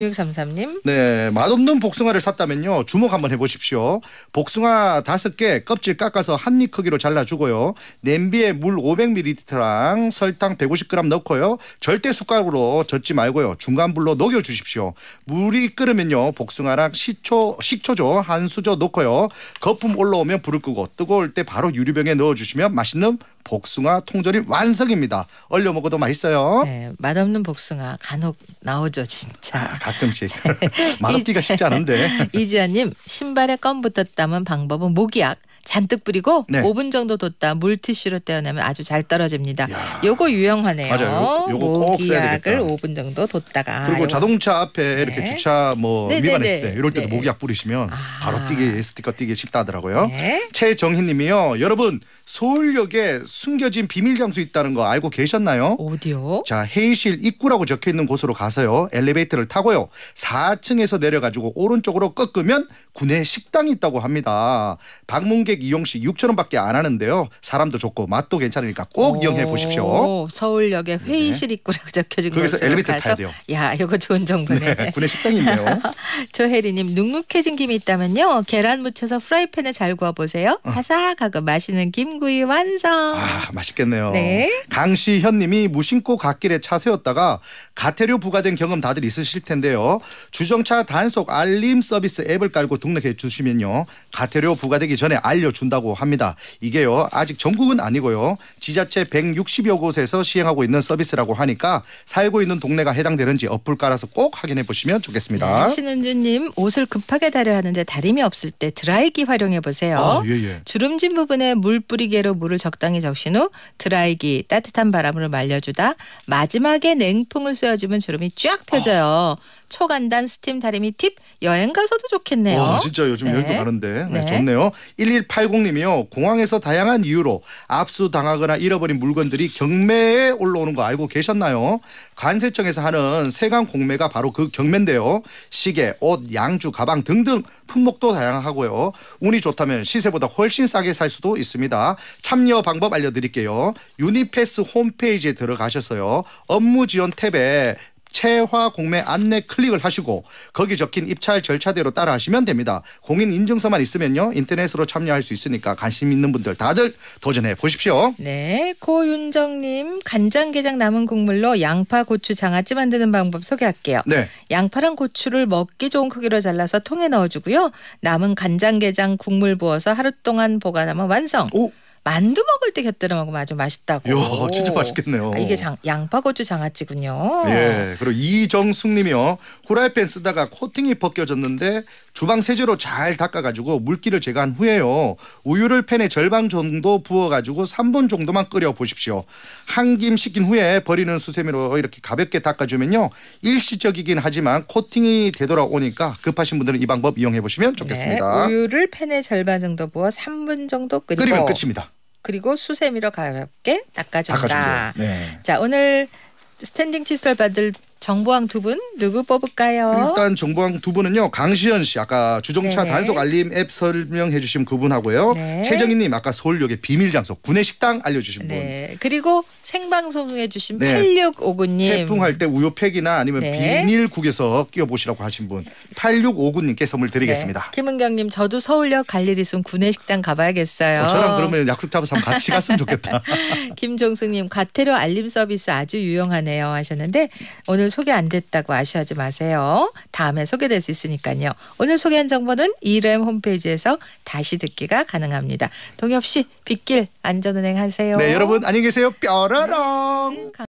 633님. 네, 맛없는 복숭아를 샀다면요. 주목 한번 해보십시오. 복숭아 다섯 개 껍질 깎아서 한 입 크기로 잘라주고요. 냄비에 물 500ml랑 설탕 150g 넣고요. 절대 숟가락으로 젓지 말고요. 중간불로 녹여주십시오. 물이 끓으면요. 복숭아랑 식초, 식초조 한 수저 넣고요. 거품 올라오면 불을 끄고 뜨거울 때 바로 유리병에 넣어주시면 맛있는 복숭아 통조림 완성입니다. 얼려 먹어도 맛있어요. 네, 맛없는 복숭아 간혹 나오죠 진짜. 아, 가끔씩 맛없기가 쉽지 않은데. 이지아님 신발에 껌 붙었다면 방법은 모기약. 잔뜩 뿌리고 네. 5분 정도 뒀다 물티슈로 떼어내면 아주 잘 떨어집니다. 야. 요거 유용하네요. 맞아요. 요, 요거 꼭 써야 모기약을 5분 정도 뒀다가 그리고 요거. 자동차 앞에 이렇게 네. 주차 뭐 네, 네, 위반했을 네. 때 이럴 때도 네. 모기약 뿌리시면 아. 바로 뛰기 스티커 뛰기 쉽다 하더라고요. 네. 최정희님이요. 여러분 서울역에 숨겨진 비밀 장소 있다는 거 알고 계셨나요? 어디요? 자 회의실 입구라고 적혀 있는 곳으로 가서요 엘리베이터를 타고요 4층에서 내려가지고 오른쪽으로 꺾으면 구내 식당이 있다고 합니다. 방문객 혜택 이용시 6천 원밖에 안 하는데요. 사람도 좋고 맛도 괜찮으니까 꼭 이용해 보십시오. 서울역에 회의실 입구라고 적혀진 거기서 엘리베이터 가서. 타야 돼요. 야, 이거 좋은 정보네. 네, 군내 식당이네요. 조혜리님 눅눅해진 김이 있다면요 계란 무쳐서 프라이팬에 잘 구워보세요. 어. 바삭하고 맛있는 김구이 완성. 아, 맛있겠네요. 네. 강시현님이 무심코 갓길에 차 세웠다가 가태료 부과된 경험 다들 있으실 텐데요. 주정차 단속 알림 서비스 앱을 깔고 등록해 주시면요 가태료 부과되기 전에 알 알려준다고 합니다. 이게요 아직 전국은 아니고요 지자체 160여 곳에서 시행하고 있는 서비스라고 하니까 살고 있는 동네가 해당되는지 어플 깔아서 꼭 확인해 보시면 좋겠습니다. 네, 신은주님 옷을 급하게 다려 하는데 다림이 없을 때 드라이기 활용해 보세요. 아, 예, 예. 주름진 부분에 물 뿌리개로 물을 적당히 적신 후 드라이기 따뜻한 바람으로 말려주다 마지막에 냉풍을 쐬어주면 주름이 쫙 펴져요. 아. 초간단 스팀 다리미 팁 여행 가서도 좋겠네요. 와, 어, 진짜 요즘 네. 여행도 가는데 네, 네. 좋네요. 1180님이요. 공항에서 다양한 이유로 압수당하거나 잃어버린 물건들이 경매에 올라오는 거 알고 계셨나요? 관세청에서 하는 세관 공매가 바로 그 경매인데요. 시계, 옷, 양주, 가방 등등 품목도 다양하고요. 운이 좋다면 시세보다 훨씬 싸게 살 수도 있습니다. 참여 방법 알려드릴게요. 유니패스 홈페이지에 들어가셔서요. 업무 지원 탭에 채화 공매 안내 클릭을 하시고 거기 적힌 입찰 절차대로 따라하시면 됩니다. 공인 인증서만 있으면요 인터넷으로 참여할 수 있으니까 관심 있는 분들 다들 도전해 보십시오. 네, 고윤정님 간장게장 남은 국물로 양파, 고추, 장아찌 만드는 방법 소개할게요. 네. 양파랑 고추를 먹기 좋은 크기로 잘라서 통에 넣어주고요. 남은 간장게장 국물 부어서 하루 동안 보관하면 완성. 오. 만두 먹을 때 곁들여먹으면 아주 맛있다고. 요, 진짜 맛있겠네요. 아, 이게 장, 양파고추 장아찌군요. 예. 그리고 이정숙님이요. 후라이팬 쓰다가 코팅이 벗겨졌는데 주방 세제로 잘 닦아가지고 물기를 제거한 후에요. 우유를 팬에 절반 정도 부어가지고 3분 정도만 끓여 보십시오. 한 김 식힌 후에 버리는 수세미로 이렇게 가볍게 닦아주면요. 일시적이긴 하지만 코팅이 되돌아오니까 급하신 분들은 이 방법 이용해 보시면 좋겠습니다. 네, 우유를 팬에 절반 정도 부어 3분 정도 끓이고 끓이면 끝입니다. 그리고 수세미로 가볍게 닦아준다. 네. 자 오늘 스탠딩 티스를 받을 정보왕 두 분 누구 뽑을까요? 일단 정보왕 두 분은요. 강시현 씨 아까 주정차 네. 단속 알림 앱 설명해 주신 그분하고요. 네. 최정희님 아까 서울역의 비밀 장소 구내 식당 알려 네. 주신 네. 분. 그리고 생방송 해 주신 네. 8659 님. 태풍 할 때 우유팩이나 아니면 네. 비닐국에서 끼워 보시라고 하신 분8659 님께 선물 드리겠습니다. 네. 김은경 님 저도 서울역 갈일 있으면 군내 식당 가봐야겠어요. 어, 저랑 그러면 약속 잡아서 같이 갔으면 좋겠다. 김종승 님 과태료 알림 서비스 아주 유용하네요 하셨는데 오늘 소개 안 됐다고 아쉬워하지 마세요. 다음에 소개될 수 있으니까요. 오늘 소개한 정보는 이름 홈페이지에서 다시 듣기가 가능합니다. 동엽 씨, 빗길 안전운행 하세요. 네, 여러분 안녕히 계세요. 뾰라롱. 네,